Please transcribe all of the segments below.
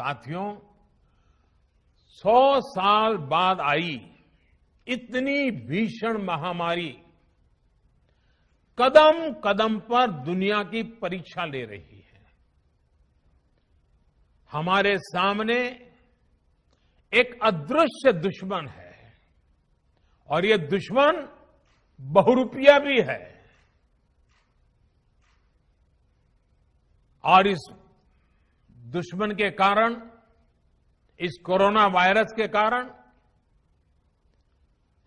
साथियों सौ साल बाद आई इतनी भीषण महामारी कदम कदम पर दुनिया की परीक्षा ले रही है हमारे सामने एक अदृश्य दुश्मन है और यह दुश्मन बहुरूपिया भी है और इस दुश्मन के कारण इस कोरोना वायरस के कारण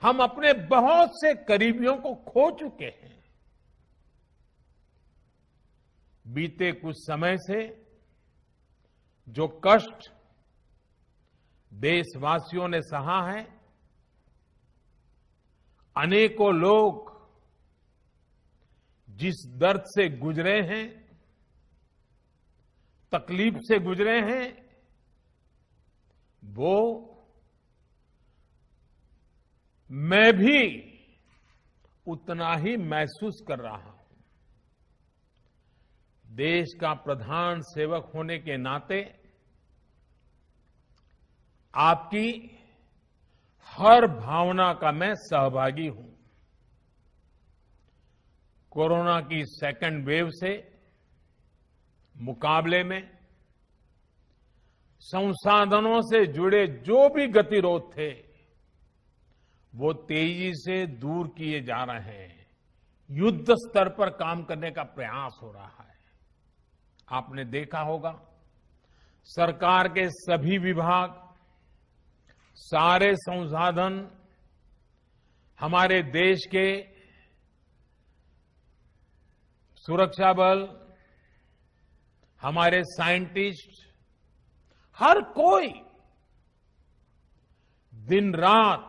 हम अपने बहुत से करीबियों को खो चुके हैं बीते कुछ समय से जो कष्ट देशवासियों ने सहा है अनेकों लोग जिस दर्द से गुजरे हैं तकलीफ से गुजरे हैं वो मैं भी उतना ही महसूस कर रहा हूं देश का प्रधान सेवक होने के नाते आपकी हर भावना का मैं सहभागी हूं कोरोना की सेकंड वेव से मुकाबले में संसाधनों से जुड़े जो भी गतिरोध थे वो तेजी से दूर किए जा रहे हैं युद्ध स्तर पर काम करने का प्रयास हो रहा है आपने देखा होगा सरकार के सभी विभाग सारे संसाधन हमारे देश के सुरक्षा बल हमारे साइंटिस्ट हर कोई दिन रात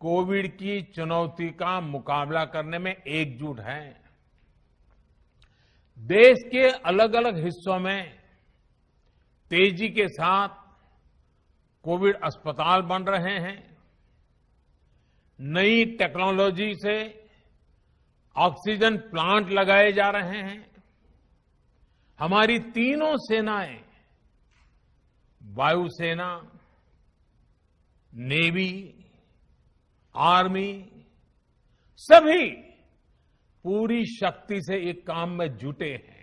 कोविड की चुनौती का मुकाबला करने में एकजुट है देश के अलग अलग हिस्सों में तेजी के साथ कोविड अस्पताल बन रहे हैं नई टेक्नोलॉजी से ऑक्सीजन प्लांट लगाए जा रहे हैं हमारी तीनों सेनाएं वायुसेना नेवी आर्मी सभी पूरी शक्ति से एक काम में जुटे हैं